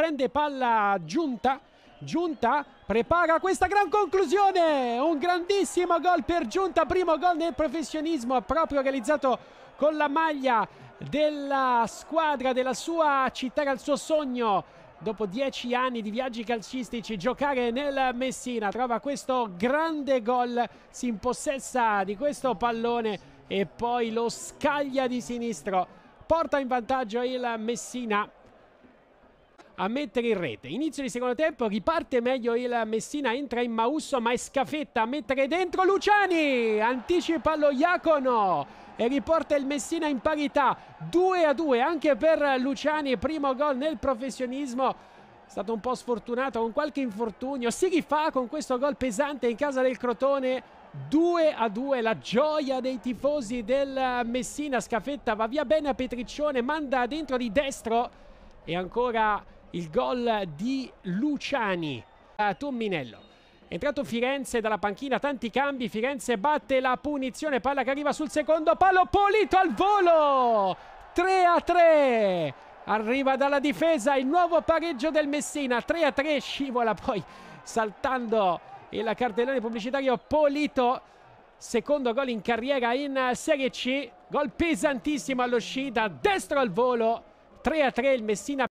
prende palla Giunta, Giunta prepara questa gran conclusione, un grandissimo gol per Giunta, primo gol nel professionismo proprio realizzato con la maglia della squadra, della sua città, era il suo sogno dopo dieci anni di viaggi calcistici, giocare nel Messina. Trova questo grande gol, si impossessa di questo pallone e poi lo scaglia di sinistro. Porta in vantaggio il Messina a mettere in rete. Inizio di secondo tempo, riparte meglio il Messina, entra in Mausso, ma è scafetta a mettere dentro Luciani, anticipa lo Iacono e riporta il Messina in parità 2 a 2 anche per Luciani, primo gol nel professionismo. È stato un po' sfortunato con qualche infortunio. Si rifà con questo gol pesante in casa del Crotone 2 a 2. La gioia dei tifosi del Messina. Scafetta va via bene a Petriccione, manda dentro di destro e ancora il gol di Luciani a Tomminello. Entrato Firenze dalla panchina, tanti cambi, Firenze batte la punizione, palla che arriva sul secondo palo, Polito al volo! 3 a 3! Arriva dalla difesa il nuovo pareggio del Messina, 3 a 3, scivola poi saltando il cartellone pubblicitario Polito, secondo gol in carriera in Serie C, gol pesantissimo all'uscita, destro al volo, 3 a 3 il Messina.